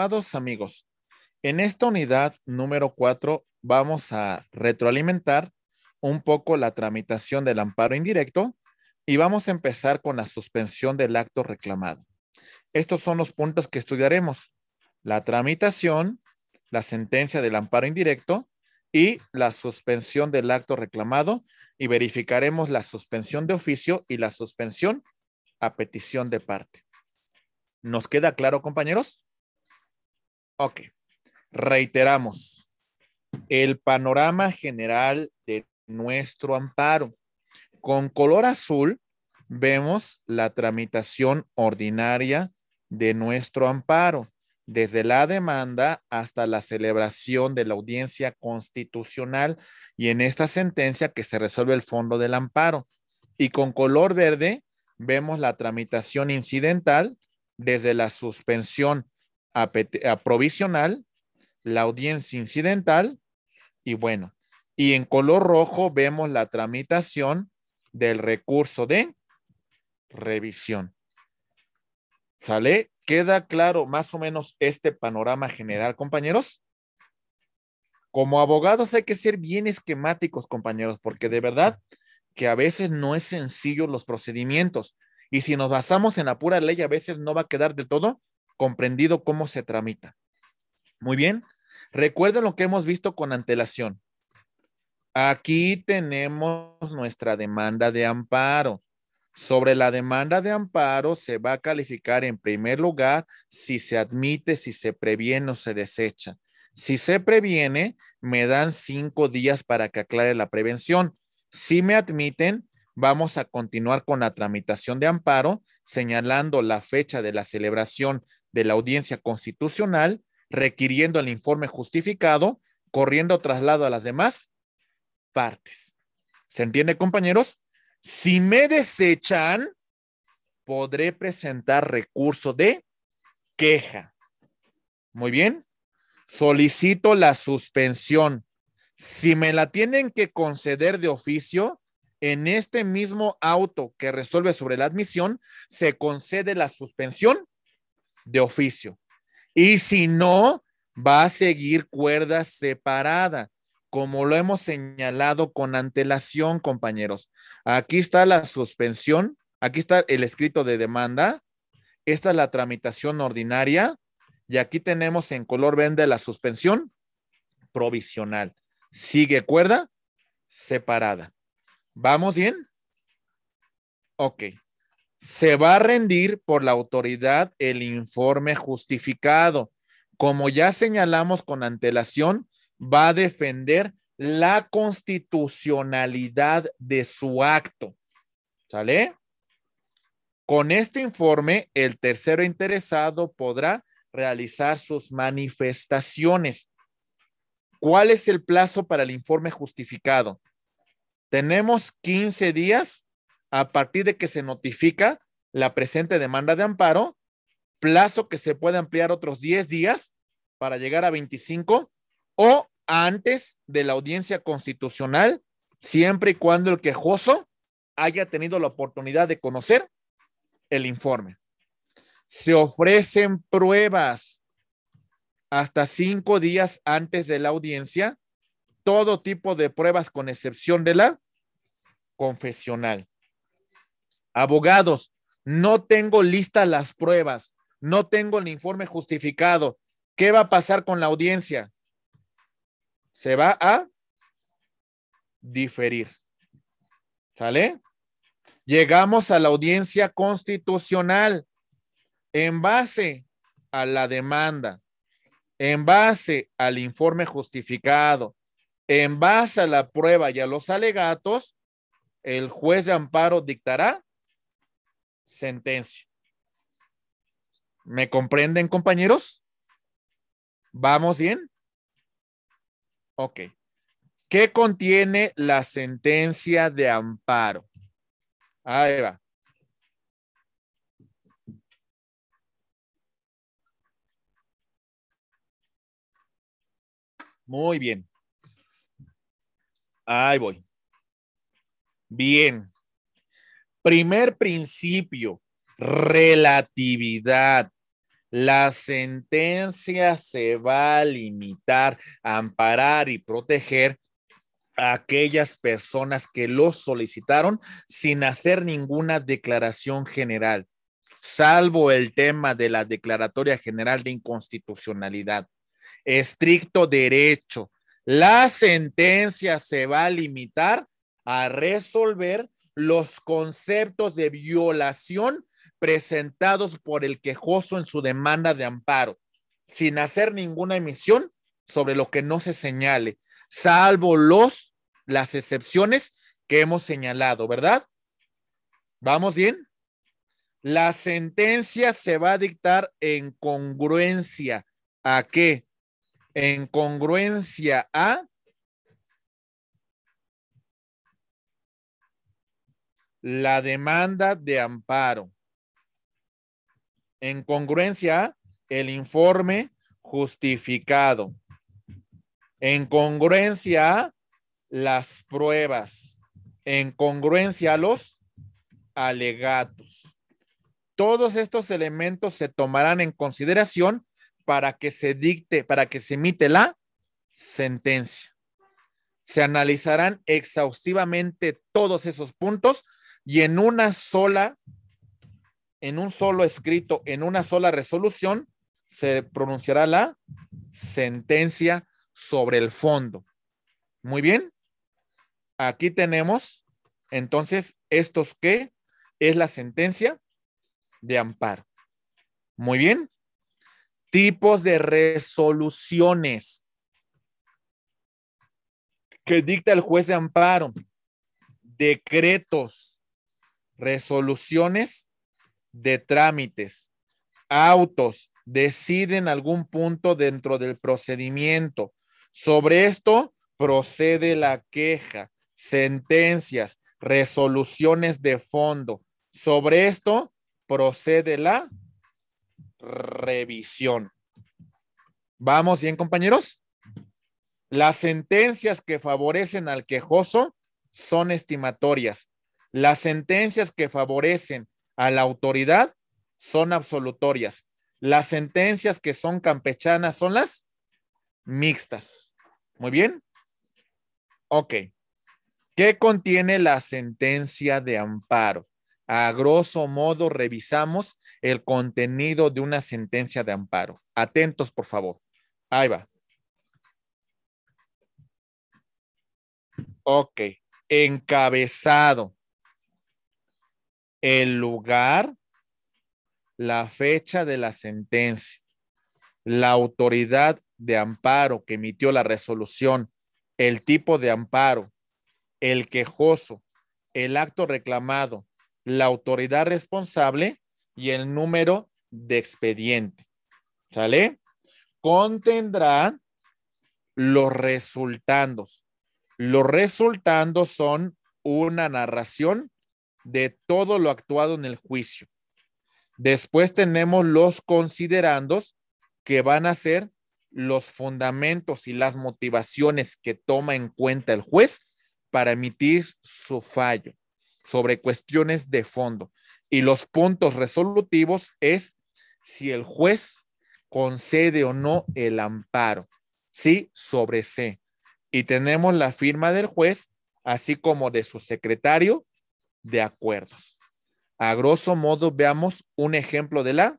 Amados amigos, en esta unidad número 4 vamos a retroalimentar un poco la tramitación del amparo indirecto y vamos a empezar con la suspensión del acto reclamado. Estos son los puntos que estudiaremos. La tramitación, la sentencia del amparo indirecto y la suspensión del acto reclamado y verificaremos la suspensión de oficio y la suspensión a petición de parte. ¿Nos queda claro, compañeros? Ok, reiteramos el panorama general de nuestro amparo. Con color azul vemos la tramitación ordinaria de nuestro amparo, desde la demanda hasta la celebración de la audiencia constitucional y en esta sentencia que se resuelve el fondo del amparo. Y con color verde vemos la tramitación incidental desde la suspensión a, provisional, la audiencia incidental y bueno, y en color rojo vemos la tramitación del recurso de revisión. ¿Sale? ¿Queda claro más o menos este panorama general, compañeros? Como abogados hay que ser bien esquemáticos, compañeros, porque de verdad que a veces no es sencillo los procedimientos. Y si nos basamos en la pura ley, a veces no va a quedar del todo comprendido cómo se tramita. Muy bien. Recuerden lo que hemos visto con antelación. Aquí tenemos nuestra demanda de amparo. Sobre la demanda de amparo se va a calificar en primer lugar si se admite, si se previene o se desecha. Si se previene, me dan cinco días para que aclare la prevención. Si me admiten, vamos a continuar con la tramitación de amparo, señalando la fecha de la celebración de la audiencia constitucional, requiriendo el informe justificado, corriendo traslado a las demás partes. ¿Se entiende, compañeros? Si me desechan, podré presentar recurso de queja. Muy bien. Solicito la suspensión. Si me la tienen que conceder de oficio, en este mismo auto que resuelve sobre la admisión, se concede la suspensión de oficio. Y si no, va a seguir cuerda separada, como lo hemos señalado con antelación, compañeros. Aquí está la suspensión, aquí está el escrito de demanda, esta es la tramitación ordinaria y aquí tenemos en color verde la suspensión provisional. Sigue cuerda separada. ¿Vamos bien? Ok se va a rendir por la autoridad el informe justificado. Como ya señalamos con antelación, va a defender la constitucionalidad de su acto. ¿Sale? Con este informe, el tercero interesado podrá realizar sus manifestaciones. ¿Cuál es el plazo para el informe justificado? Tenemos 15 días a partir de que se notifica la presente demanda de amparo, plazo que se puede ampliar otros 10 días para llegar a 25 o antes de la audiencia constitucional, siempre y cuando el quejoso haya tenido la oportunidad de conocer el informe. Se ofrecen pruebas hasta cinco días antes de la audiencia, todo tipo de pruebas con excepción de la confesional. Abogados, no tengo listas las pruebas, no tengo el informe justificado. ¿Qué va a pasar con la audiencia? Se va a diferir. ¿Sale? Llegamos a la audiencia constitucional en base a la demanda, en base al informe justificado, en base a la prueba y a los alegatos, el juez de amparo dictará sentencia. ¿Me comprenden, compañeros? ¿Vamos bien? Ok. ¿Qué contiene la sentencia de amparo? Ahí va. Muy bien. Ahí voy. Bien. Primer principio, relatividad. La sentencia se va a limitar, a amparar y proteger a aquellas personas que lo solicitaron sin hacer ninguna declaración general, salvo el tema de la Declaratoria General de Inconstitucionalidad. Estricto derecho. La sentencia se va a limitar a resolver los conceptos de violación presentados por el quejoso en su demanda de amparo, sin hacer ninguna emisión sobre lo que no se señale, salvo los, las excepciones que hemos señalado, ¿verdad? ¿Vamos bien? La sentencia se va a dictar en congruencia a qué? En congruencia a la demanda de amparo. En congruencia el informe justificado. En congruencia las pruebas. En congruencia los alegatos. Todos estos elementos se tomarán en consideración para que se dicte, para que se emite la sentencia. Se analizarán exhaustivamente todos esos puntos y en una sola, en un solo escrito, en una sola resolución, se pronunciará la sentencia sobre el fondo. Muy bien. Aquí tenemos entonces estos que es la sentencia de amparo. Muy bien. Tipos de resoluciones que dicta el juez de amparo. Decretos, resoluciones de trámites, autos, deciden algún punto dentro del procedimiento. Sobre esto procede la queja, sentencias, resoluciones de fondo. Sobre esto procede la revisión. ¿Vamos bien, compañeros? Las sentencias que favorecen al quejoso son estimatorias las sentencias que favorecen a la autoridad son absolutorias. Las sentencias que son campechanas son las mixtas. Muy bien. Ok. ¿Qué contiene la sentencia de amparo? A grosso modo revisamos el contenido de una sentencia de amparo. Atentos, por favor. Ahí va. Ok. Encabezado el lugar, la fecha de la sentencia, la autoridad de amparo que emitió la resolución, el tipo de amparo, el quejoso, el acto reclamado, la autoridad responsable y el número de expediente. ¿Sale? Contendrá los resultados. Los resultados son una narración de todo lo actuado en el juicio. Después tenemos los considerandos que van a ser los fundamentos y las motivaciones que toma en cuenta el juez para emitir su fallo sobre cuestiones de fondo. Y los puntos resolutivos es si el juez concede o no el amparo, sí sobre C. Y tenemos la firma del juez, así como de su secretario de acuerdos. A grosso modo, veamos un ejemplo de la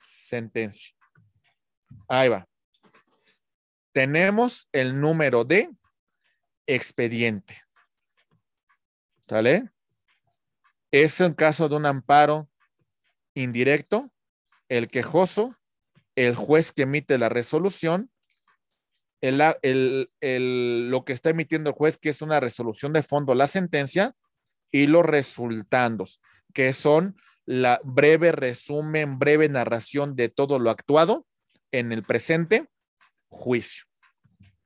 sentencia. Ahí va. Tenemos el número de expediente. ¿Sale? Es en caso de un amparo indirecto, el quejoso, el juez que emite la resolución, lo que está emitiendo el juez, que es una resolución de fondo, la sentencia, y los resultados, que son la breve resumen, breve narración de todo lo actuado en el presente juicio.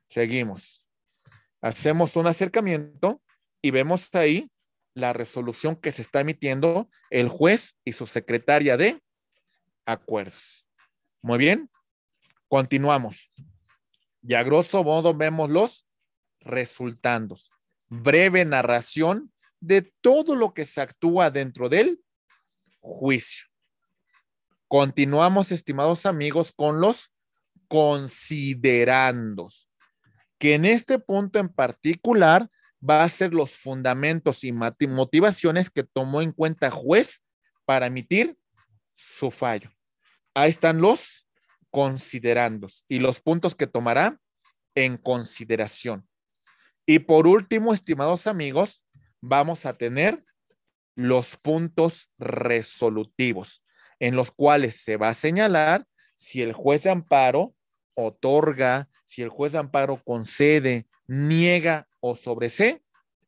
Seguimos. Hacemos un acercamiento y vemos ahí la resolución que se está emitiendo el juez y su secretaria de acuerdos. Muy bien, continuamos. Y a grosso modo vemos los resultados. Breve narración de todo lo que se actúa dentro del juicio. Continuamos, estimados amigos, con los considerandos, que en este punto en particular va a ser los fundamentos y motivaciones que tomó en cuenta juez para emitir su fallo. Ahí están los considerandos y los puntos que tomará en consideración. Y por último, estimados amigos, vamos a tener los puntos resolutivos, en los cuales se va a señalar si el juez de amparo otorga, si el juez de amparo concede, niega o sobresee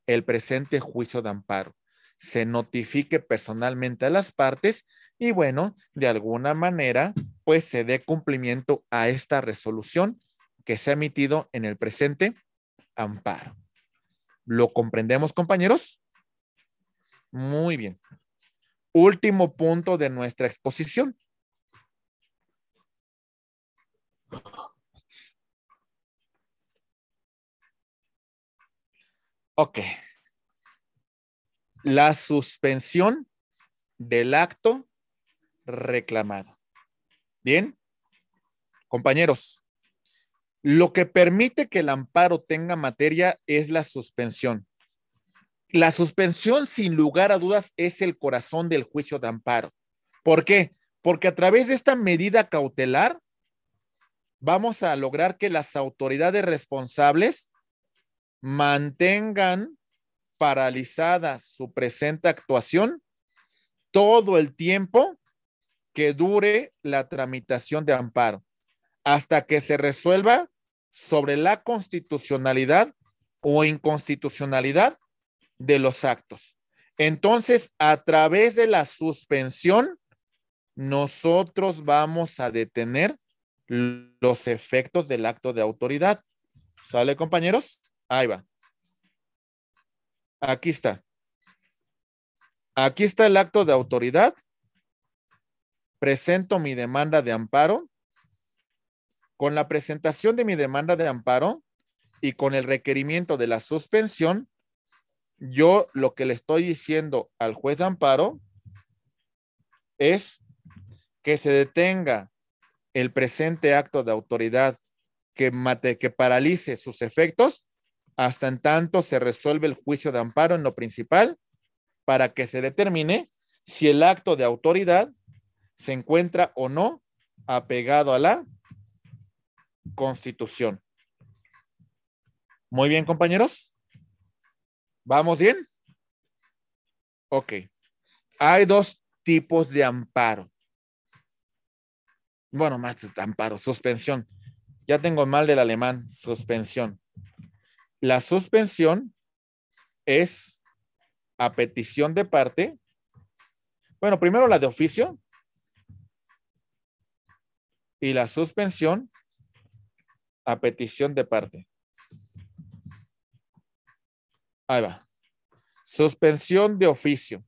el presente juicio de amparo. Se notifique personalmente a las partes y bueno, de alguna manera, pues se dé cumplimiento a esta resolución que se ha emitido en el presente amparo. ¿Lo comprendemos, compañeros? Muy bien. Último punto de nuestra exposición. Ok. La suspensión del acto reclamado. Bien. Compañeros, lo que permite que el amparo tenga materia es la suspensión. La suspensión, sin lugar a dudas, es el corazón del juicio de amparo. ¿Por qué? Porque a través de esta medida cautelar vamos a lograr que las autoridades responsables mantengan paralizada su presente actuación todo el tiempo que dure la tramitación de amparo, hasta que se resuelva sobre la constitucionalidad o inconstitucionalidad de los actos. Entonces, a través de la suspensión, nosotros vamos a detener los efectos del acto de autoridad. ¿Sale, compañeros? Ahí va. Aquí está. Aquí está el acto de autoridad. Presento mi demanda de amparo con la presentación de mi demanda de amparo y con el requerimiento de la suspensión, yo lo que le estoy diciendo al juez de amparo es que se detenga el presente acto de autoridad que, mate, que paralice sus efectos hasta en tanto se resuelve el juicio de amparo en lo principal para que se determine si el acto de autoridad se encuentra o no apegado a la constitución. Muy bien, compañeros. ¿Vamos bien? Ok. Hay dos tipos de amparo. Bueno, más amparo, suspensión. Ya tengo mal del alemán, suspensión. La suspensión es a petición de parte. Bueno, primero la de oficio. Y la suspensión a petición de parte. Ahí va. Suspensión de oficio.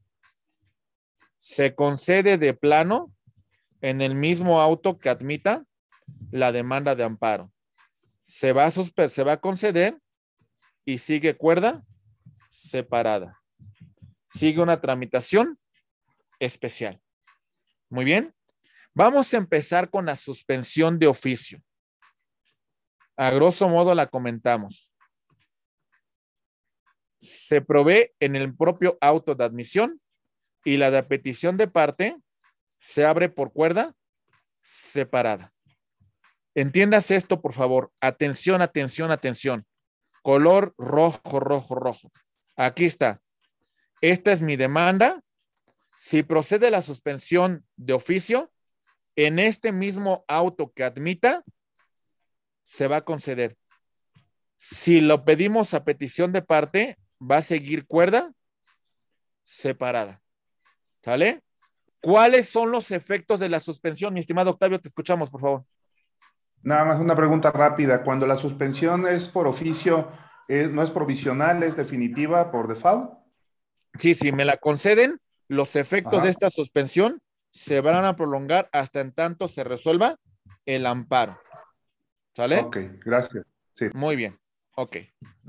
Se concede de plano en el mismo auto que admita la demanda de amparo. Se va a, se va a conceder y sigue cuerda separada. Sigue una tramitación especial. Muy bien. Vamos a empezar con la suspensión de oficio. A grosso modo la comentamos. Se provee en el propio auto de admisión y la de petición de parte se abre por cuerda separada. Entiendas esto, por favor. Atención, atención, atención. Color rojo, rojo, rojo. Aquí está. Esta es mi demanda. Si procede la suspensión de oficio, en este mismo auto que admita, se va a conceder. Si lo pedimos a petición de parte, va a seguir cuerda separada. ¿Sale? ¿Cuáles son los efectos de la suspensión? Mi estimado Octavio, te escuchamos, por favor. Nada más una pregunta rápida. Cuando la suspensión es por oficio, ¿no es provisional, es definitiva por default? Sí, si me la conceden, los efectos de esta suspensión se van a prolongar hasta en tanto se resuelva el amparo. ¿Sale? Ok, gracias. Sí. Muy bien. Ok,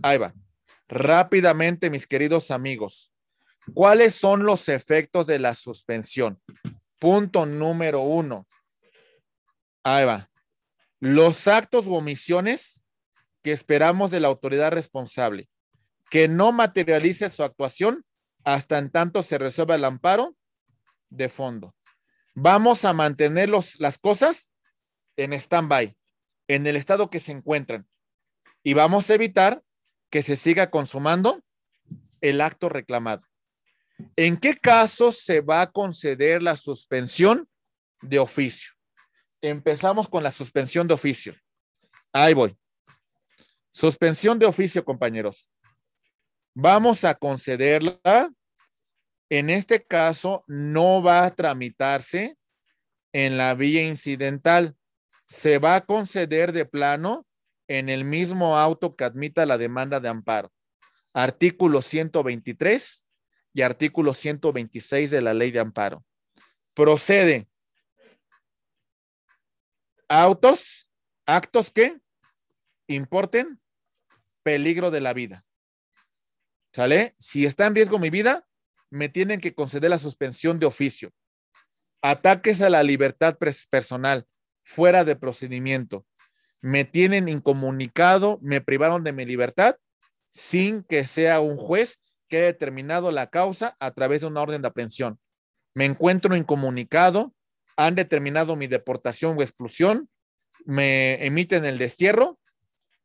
ahí va. Rápidamente, mis queridos amigos, ¿cuáles son los efectos de la suspensión? Punto número uno. Ahí va. Los actos u omisiones que esperamos de la autoridad responsable, que no materialice su actuación hasta en tanto se resuelva el amparo de fondo. Vamos a mantener las cosas en stand-by en el estado que se encuentran y vamos a evitar que se siga consumando el acto reclamado. ¿En qué caso se va a conceder la suspensión de oficio? Empezamos con la suspensión de oficio. Ahí voy. Suspensión de oficio, compañeros. Vamos a concederla. En este caso, no va a tramitarse en la vía incidental se va a conceder de plano en el mismo auto que admita la demanda de amparo. Artículo 123 y artículo 126 de la ley de amparo. Procede. Autos, actos que importen peligro de la vida. ¿Sale? Si está en riesgo mi vida, me tienen que conceder la suspensión de oficio. Ataques a la libertad personal fuera de procedimiento. Me tienen incomunicado, me privaron de mi libertad sin que sea un juez que haya determinado la causa a través de una orden de aprehensión. Me encuentro incomunicado, han determinado mi deportación o exclusión, me emiten el destierro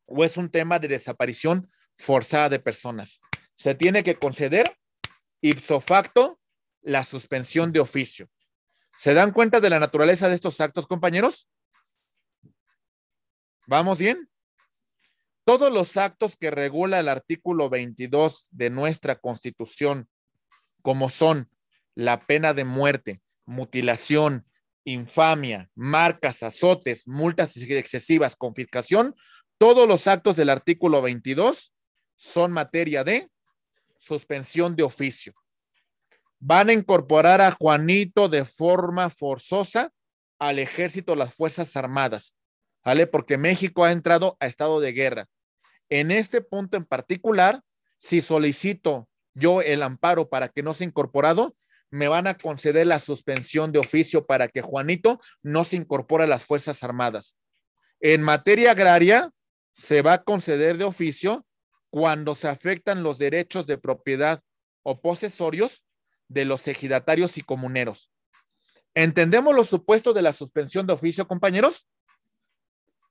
o es un tema de desaparición forzada de personas. Se tiene que conceder ipso facto la suspensión de oficio. ¿Se dan cuenta de la naturaleza de estos actos, compañeros? ¿Vamos bien? Todos los actos que regula el artículo 22 de nuestra Constitución, como son la pena de muerte, mutilación, infamia, marcas, azotes, multas excesivas, confiscación, todos los actos del artículo 22 son materia de suspensión de oficio van a incorporar a Juanito de forma forzosa al ejército, las Fuerzas Armadas, ¿vale? Porque México ha entrado a estado de guerra. En este punto en particular, si solicito yo el amparo para que no sea incorporado, me van a conceder la suspensión de oficio para que Juanito no se incorpore a las Fuerzas Armadas. En materia agraria, se va a conceder de oficio cuando se afectan los derechos de propiedad o posesorios de los ejidatarios y comuneros. ¿Entendemos los supuestos de la suspensión de oficio, compañeros?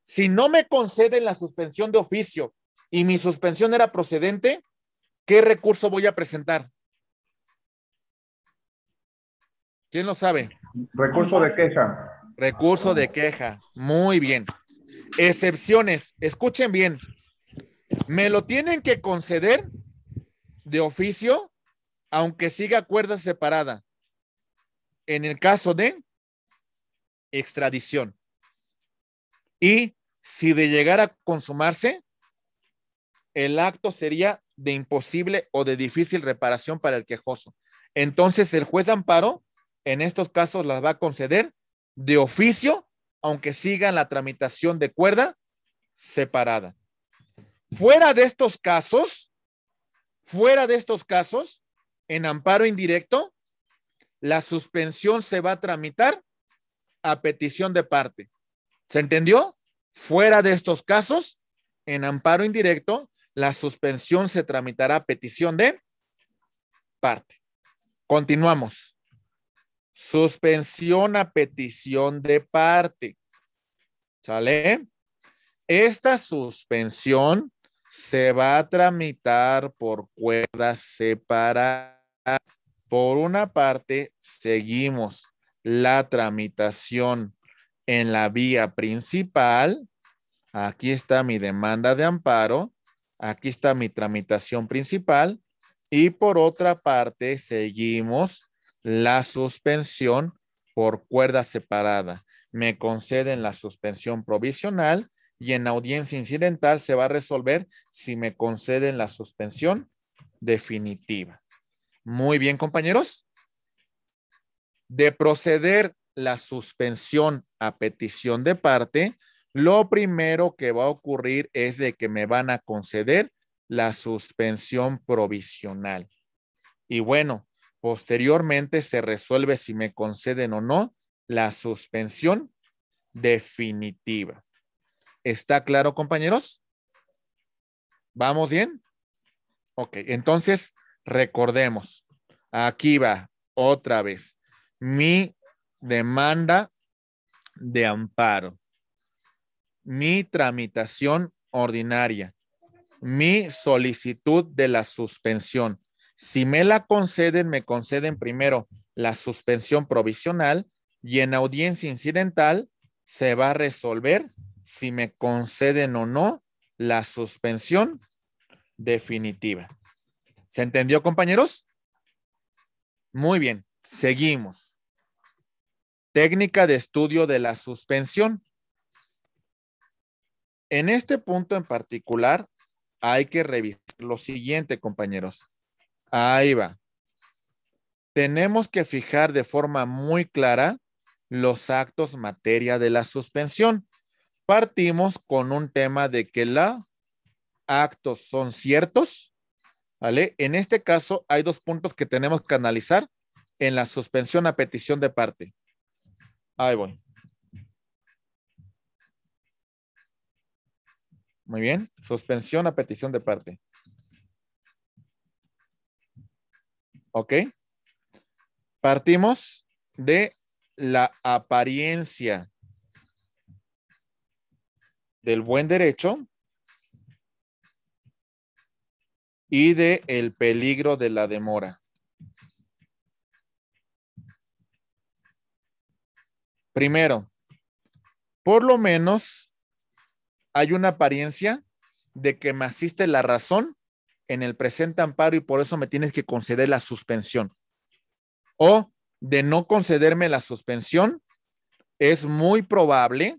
Si no me conceden la suspensión de oficio y mi suspensión era procedente, ¿qué recurso voy a presentar? ¿Quién lo sabe? Recurso de queja. Recurso de queja. Muy bien. Excepciones. Escuchen bien. Me lo tienen que conceder de oficio aunque siga cuerda separada, en el caso de extradición. Y si de llegar a consumarse, el acto sería de imposible o de difícil reparación para el quejoso. Entonces, el juez de amparo, en estos casos, las va a conceder de oficio, aunque sigan la tramitación de cuerda separada. Fuera de estos casos, fuera de estos casos, en amparo indirecto, la suspensión se va a tramitar a petición de parte. ¿Se entendió? Fuera de estos casos, en amparo indirecto, la suspensión se tramitará a petición de parte. Continuamos. Suspensión a petición de parte. ¿Sale? Esta suspensión se va a tramitar por cuerdas separadas por una parte, seguimos la tramitación en la vía principal. Aquí está mi demanda de amparo. Aquí está mi tramitación principal. Y por otra parte, seguimos la suspensión por cuerda separada. Me conceden la suspensión provisional y en audiencia incidental se va a resolver si me conceden la suspensión definitiva. Muy bien, compañeros. De proceder la suspensión a petición de parte, lo primero que va a ocurrir es de que me van a conceder la suspensión provisional. Y bueno, posteriormente se resuelve si me conceden o no la suspensión definitiva. ¿Está claro, compañeros? ¿Vamos bien? Ok, entonces Recordemos, aquí va otra vez mi demanda de amparo, mi tramitación ordinaria, mi solicitud de la suspensión. Si me la conceden, me conceden primero la suspensión provisional y en audiencia incidental se va a resolver si me conceden o no la suspensión definitiva. ¿Se entendió, compañeros? Muy bien, seguimos. Técnica de estudio de la suspensión. En este punto en particular, hay que revisar lo siguiente, compañeros. Ahí va. Tenemos que fijar de forma muy clara los actos materia de la suspensión. Partimos con un tema de que los actos son ciertos ¿Vale? En este caso hay dos puntos que tenemos que analizar en la suspensión a petición de parte. Ahí voy. Muy bien. Suspensión a petición de parte. ¿Ok? Partimos de la apariencia del buen derecho y de el peligro de la demora. Primero, por lo menos hay una apariencia de que me asiste la razón en el presente amparo y por eso me tienes que conceder la suspensión. O de no concederme la suspensión, es muy probable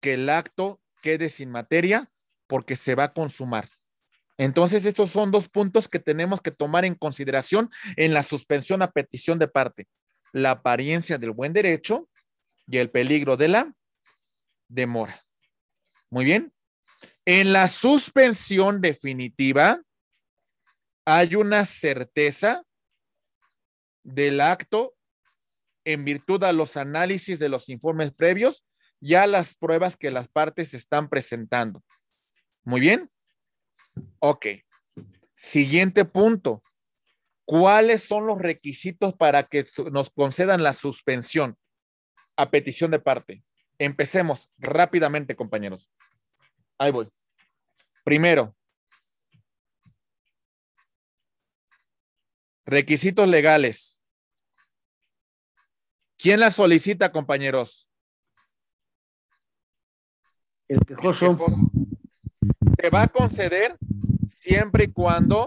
que el acto quede sin materia porque se va a consumar. Entonces, estos son dos puntos que tenemos que tomar en consideración en la suspensión a petición de parte. La apariencia del buen derecho y el peligro de la demora. Muy bien. En la suspensión definitiva hay una certeza del acto en virtud a los análisis de los informes previos y a las pruebas que las partes están presentando. Muy bien. Ok. Siguiente punto. ¿Cuáles son los requisitos para que nos concedan la suspensión a petición de parte? Empecemos rápidamente, compañeros. Ahí voy. Primero, requisitos legales. ¿Quién la solicita, compañeros? El se va a conceder siempre y cuando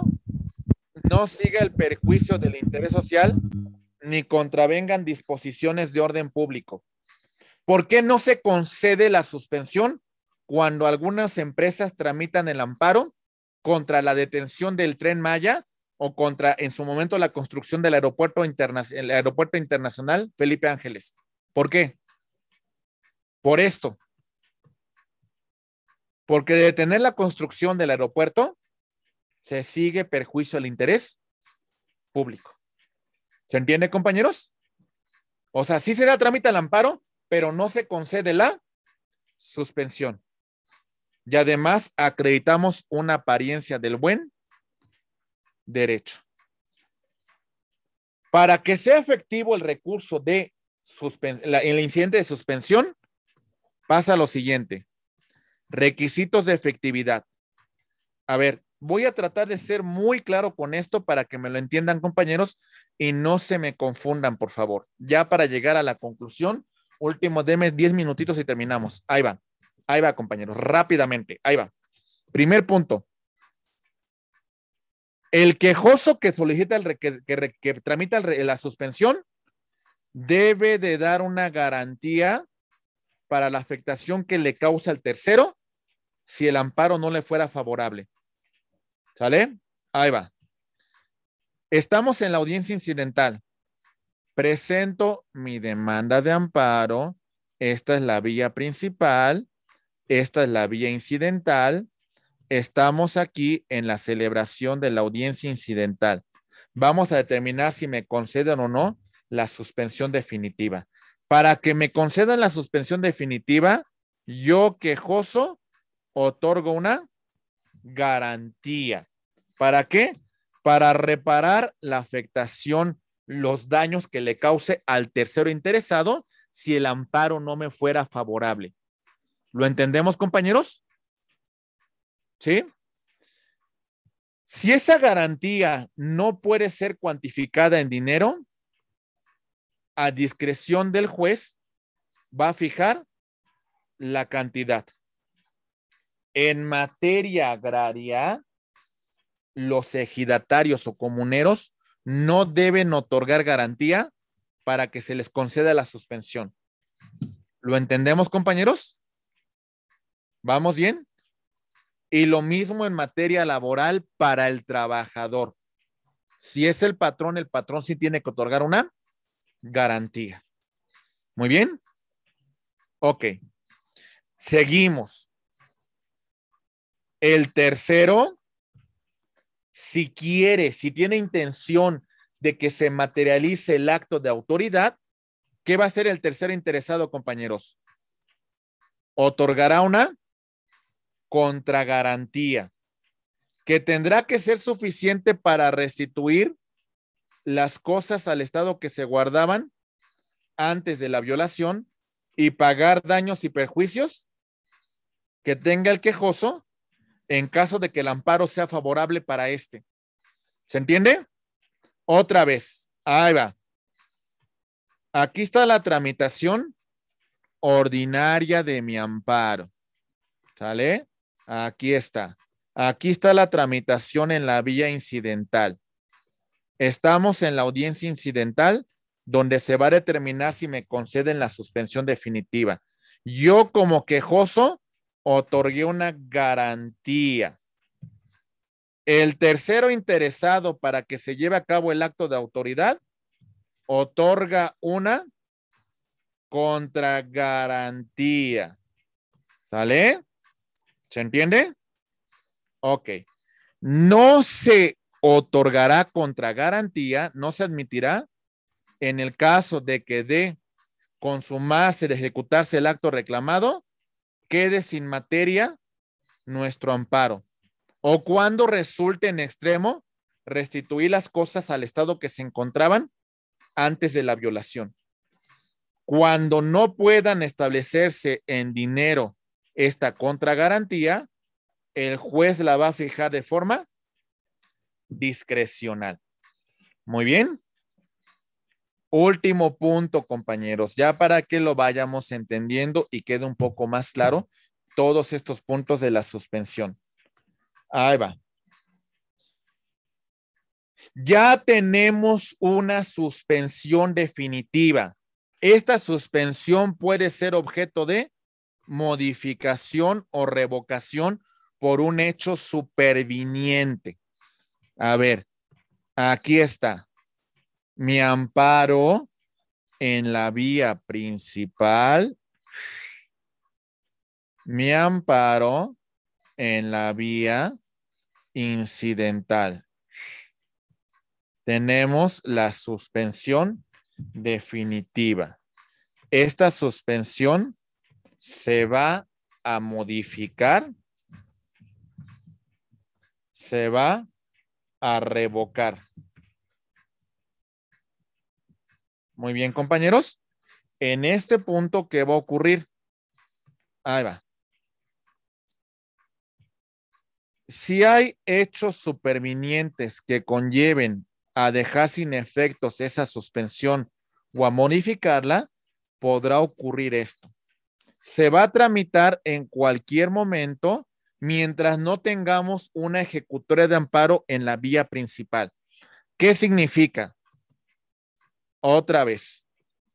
no siga el perjuicio del interés social ni contravengan disposiciones de orden público. ¿Por qué no se concede la suspensión cuando algunas empresas tramitan el amparo contra la detención del tren Maya o contra, en su momento, la construcción del aeropuerto, el aeropuerto internacional Felipe Ángeles? ¿Por qué? Por esto, porque de detener la construcción del aeropuerto, se sigue perjuicio al interés público. ¿Se entiende, compañeros? O sea, sí se da trámite al amparo, pero no se concede la suspensión. Y además acreditamos una apariencia del buen derecho. Para que sea efectivo el recurso de el incidente de suspensión, pasa lo siguiente. Requisitos de efectividad. A ver, voy a tratar de ser muy claro con esto para que me lo entiendan compañeros y no se me confundan, por favor. Ya para llegar a la conclusión, último últimos 10 minutitos y terminamos. Ahí va, ahí va compañeros, rápidamente, ahí va. Primer punto. El quejoso que solicita, el, que, tramita la suspensión, debe de dar una garantía para la afectación que le causa al tercero si el amparo no le fuera favorable. ¿Sale? Ahí va. Estamos en la audiencia incidental. Presento mi demanda de amparo. Esta es la vía principal. Esta es la vía incidental. Estamos aquí en la celebración de la audiencia incidental. Vamos a determinar si me conceden o no la suspensión definitiva para que me concedan la suspensión definitiva, yo quejoso otorgo una garantía. ¿Para qué? Para reparar la afectación, los daños que le cause al tercero interesado si el amparo no me fuera favorable. ¿Lo entendemos, compañeros? ¿Sí? Si esa garantía no puede ser cuantificada en dinero, a discreción del juez, va a fijar la cantidad. En materia agraria, los ejidatarios o comuneros no deben otorgar garantía para que se les conceda la suspensión. ¿Lo entendemos, compañeros? ¿Vamos bien? Y lo mismo en materia laboral para el trabajador. Si es el patrón, el patrón sí tiene que otorgar una garantía. Muy bien. Ok. Seguimos. El tercero, si quiere, si tiene intención de que se materialice el acto de autoridad, ¿qué va a hacer el tercero interesado, compañeros? Otorgará una contragarantía que tendrá que ser suficiente para restituir las cosas al Estado que se guardaban antes de la violación y pagar daños y perjuicios que tenga el quejoso en caso de que el amparo sea favorable para este. ¿Se entiende? Otra vez. Ahí va. Aquí está la tramitación ordinaria de mi amparo. ¿Sale? Aquí está. Aquí está la tramitación en la vía incidental. Estamos en la audiencia incidental donde se va a determinar si me conceden la suspensión definitiva. Yo como quejoso otorgué una garantía. El tercero interesado para que se lleve a cabo el acto de autoridad otorga una contragarantía. ¿Sale? ¿Se entiende? Ok. No se otorgará contra garantía, no se admitirá en el caso de que de consumarse, de ejecutarse el acto reclamado, quede sin materia nuestro amparo. O cuando resulte en extremo restituir las cosas al estado que se encontraban antes de la violación. Cuando no puedan establecerse en dinero esta contragarantía, el juez la va a fijar de forma discrecional. Muy bien. Último punto, compañeros, ya para que lo vayamos entendiendo y quede un poco más claro todos estos puntos de la suspensión. Ahí va. Ya tenemos una suspensión definitiva. Esta suspensión puede ser objeto de modificación o revocación por un hecho superviniente. A ver, aquí está. Mi amparo en la vía principal. Mi amparo en la vía incidental. Tenemos la suspensión definitiva. Esta suspensión se va a modificar. Se va a revocar. Muy bien, compañeros. En este punto, ¿qué va a ocurrir? Ahí va. Si hay hechos supervinientes que conlleven a dejar sin efectos esa suspensión o a modificarla, podrá ocurrir esto. Se va a tramitar en cualquier momento mientras no tengamos una ejecutoria de amparo en la vía principal. ¿Qué significa? Otra vez,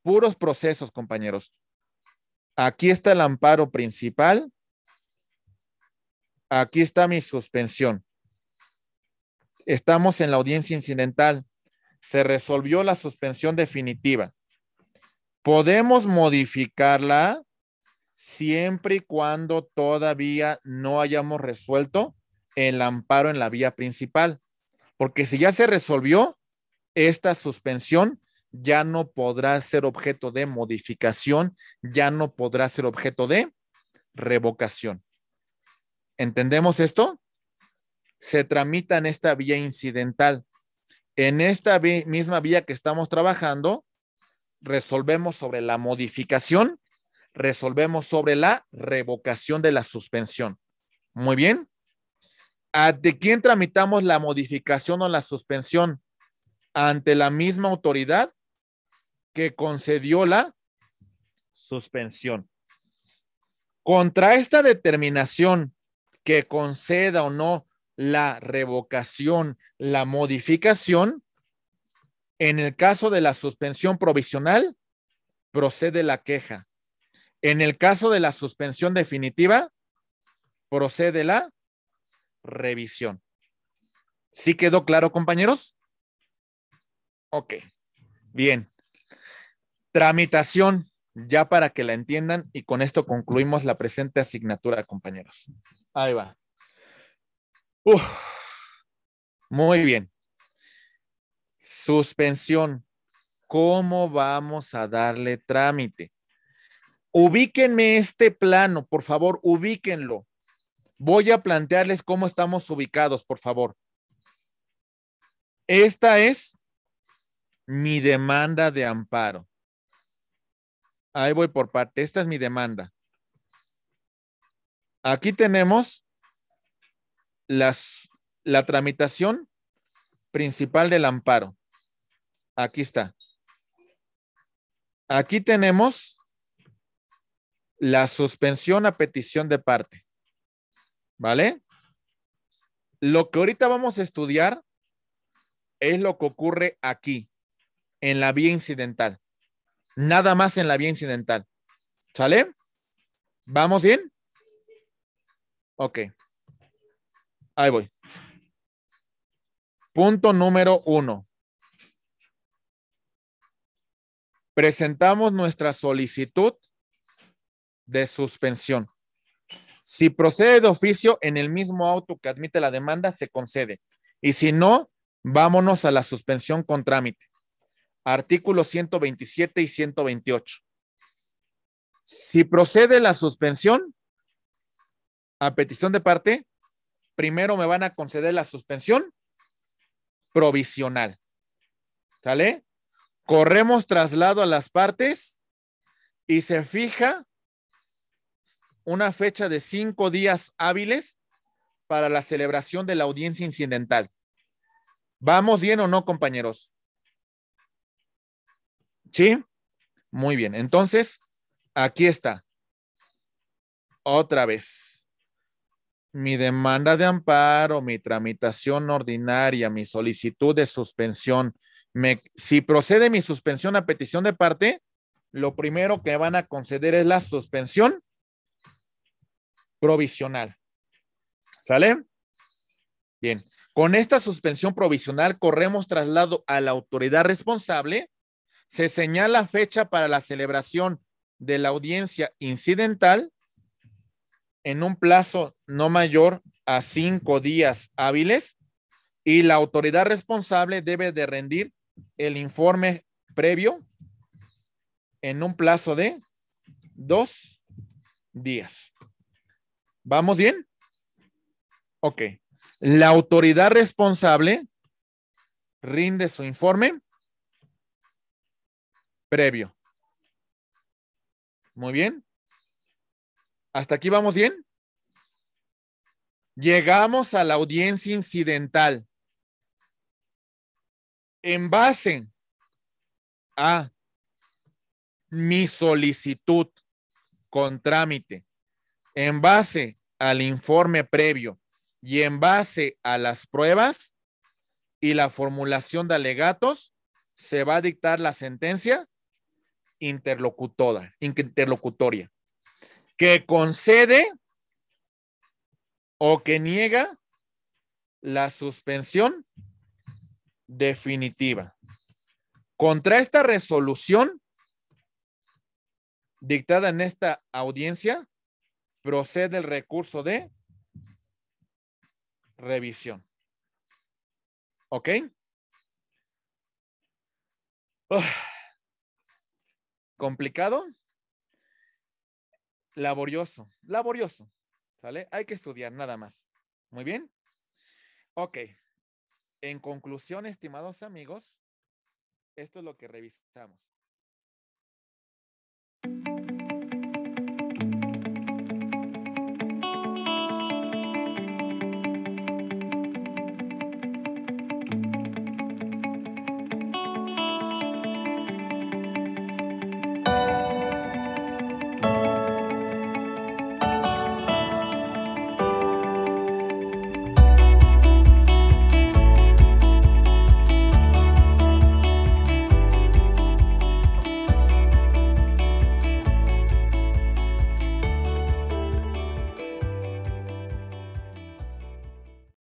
puros procesos, compañeros. Aquí está el amparo principal. Aquí está mi suspensión. Estamos en la audiencia incidental. Se resolvió la suspensión definitiva. Podemos modificarla siempre y cuando todavía no hayamos resuelto el amparo en la vía principal. Porque si ya se resolvió, esta suspensión ya no podrá ser objeto de modificación, ya no podrá ser objeto de revocación. ¿Entendemos esto? Se tramita en esta vía incidental. En esta misma vía que estamos trabajando, resolvemos sobre la modificación resolvemos sobre la revocación de la suspensión. Muy bien. ¿Ante quién tramitamos la modificación o la suspensión? Ante la misma autoridad que concedió la suspensión. Contra esta determinación que conceda o no la revocación, la modificación, en el caso de la suspensión provisional, procede la queja en el caso de la suspensión definitiva, procede la revisión. ¿Sí quedó claro, compañeros? Ok, bien. Tramitación, ya para que la entiendan y con esto concluimos la presente asignatura, compañeros. Ahí va. Muy bien. Suspensión. ¿Cómo vamos a darle trámite? ubíquenme este plano, por favor, ubíquenlo. Voy a plantearles cómo estamos ubicados, por favor. Esta es mi demanda de amparo. Ahí voy por parte. Esta es mi demanda. Aquí tenemos la tramitación principal del amparo. Aquí está. Aquí tenemos la suspensión a petición de parte. ¿Vale? Lo que ahorita vamos a estudiar es lo que ocurre aquí, en la vía incidental. Nada más en la vía incidental. ¿Sale? ¿Vamos bien? Ok. Ahí voy. Punto número uno. Presentamos nuestra solicitud de suspensión. Si procede de oficio en el mismo auto que admite la demanda, se concede. Y si no, vámonos a la suspensión con trámite. Artículos 127 y 128. Si procede la suspensión, a petición de parte, primero me van a conceder la suspensión provisional. ¿Sale? Corremos traslado a las partes y se fija una fecha de cinco días hábiles para la celebración de la audiencia incidental. ¿Vamos bien o no, compañeros? ¿Sí? Muy bien. Entonces, aquí está. Otra vez. Mi demanda de amparo, mi tramitación ordinaria, mi solicitud de suspensión. Me, si procede mi suspensión a petición de parte, lo primero que van a conceder es la suspensión provisional. ¿Sale? Bien, con esta suspensión provisional corremos traslado a la autoridad responsable. Se señala fecha para la celebración de la audiencia incidental en un plazo no mayor a cinco días hábiles y la autoridad responsable debe de rendir el informe previo en un plazo de dos días. ¿Vamos bien? Ok. La autoridad responsable rinde su informe previo. Muy bien. ¿Hasta aquí vamos bien? Llegamos a la audiencia incidental. En base a mi solicitud con trámite, en base al informe previo y en base a las pruebas y la formulación de alegatos, se va a dictar la sentencia interlocutora, interlocutoria, que concede o que niega la suspensión definitiva. Contra esta resolución dictada en esta audiencia, procede el recurso de revisión. ¿Ok? ¿Complicado? Laborioso, laborioso. ¿Sale? Hay que estudiar nada más. Muy bien. Ok. En conclusión, estimados amigos, esto es lo que revisamos.